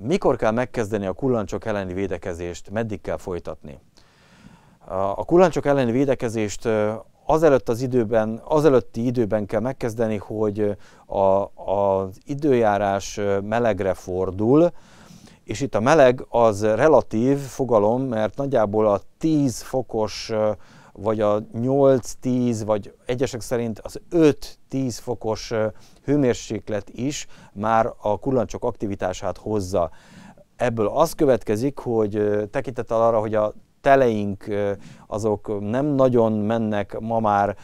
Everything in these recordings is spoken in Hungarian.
Mikor kell megkezdeni a kullancsok elleni védekezést, meddig kell folytatni? A kullancsok elleni védekezést azelőtt az időben, azelőtti időben kell megkezdeni, hogy a, az időjárás melegre fordul, és itt a meleg az relatív fogalom, mert nagyjából a 10 fokos vagy a 8-10, vagy egyesek szerint az 5-10 fokos hőmérséklet is már a kullancsok aktivitását hozza. Ebből az következik, hogy tekintettel arra, hogy a teleink azok nem nagyon mennek ma már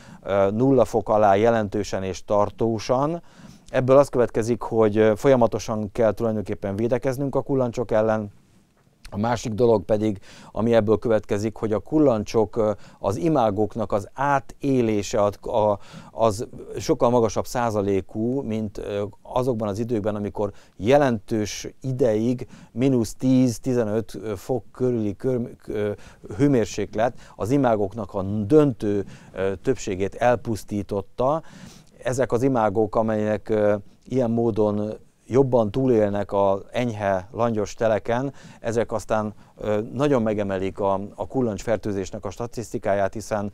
nulla fok alá jelentősen és tartósan, Ebből az következik, hogy folyamatosan kell tulajdonképpen védekeznünk a kullancsok ellen, a másik dolog pedig, ami ebből következik, hogy a kullancsok, az imágoknak az átélése az sokkal magasabb százalékú, mint azokban az időkben, amikor jelentős ideig mínusz 10-15 fok körüli hőmérséklet az imágoknak a döntő többségét elpusztította. Ezek az imágok, amelyek ilyen módon jobban túlélnek a enyhe, langyos teleken, ezek aztán nagyon megemelik a, a kullancsfertőzésnek a statisztikáját, hiszen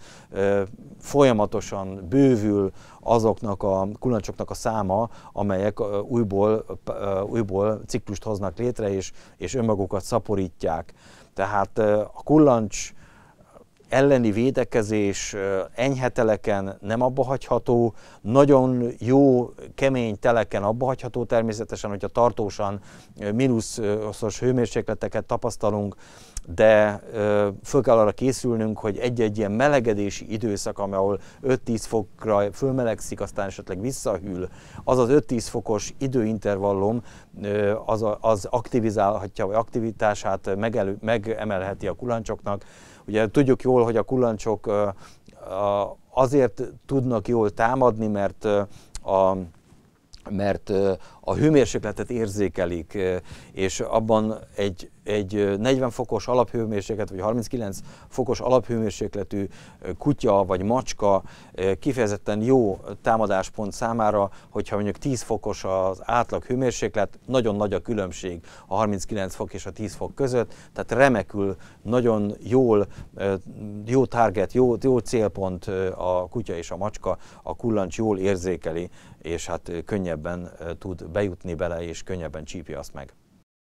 folyamatosan bővül azoknak a kullancsoknak a száma, amelyek újból, újból ciklust hoznak létre, és, és önmagukat szaporítják. Tehát a kullancs elleni védekezés enyheteleken nem abba hagyható, nagyon jó, kemény teleken abba hagyható természetesen, hogyha tartósan mínuszos hőmérsékleteket tapasztalunk, de föl kell arra készülnünk, hogy egy-egy ilyen melegedési időszak, ahol 5-10 fokra fölmelegszik, aztán esetleg visszahűl, az az 5-10 fokos időintervallum az, az aktivizálhatja, vagy aktivitását megelő, megemelheti a kulancsoknak. Ugye tudjuk jól, abból, hogy a kullancsok azért tudnak jól támadni, mert a, mert a hőmérsékletet érzékelik, eh, és abban egy, egy 40 eh, fokos alaphőmérséklet, vagy 39 fokos alaphőmérsékletű eh, kutya vagy macska kifejezetten jó támadáspont számára, hogyha mondjuk 10 fokos az átlag hőmérséklet, nagyon nagy a különbség a 39 fok és a 10 fok között, tehát remekül, nagyon jól, jó target, jó, jó célpont a kutya és a macska, a kullancs jól érzékeli, és hát könnyebben tud be bejutni bele, és könnyebben csípi azt meg.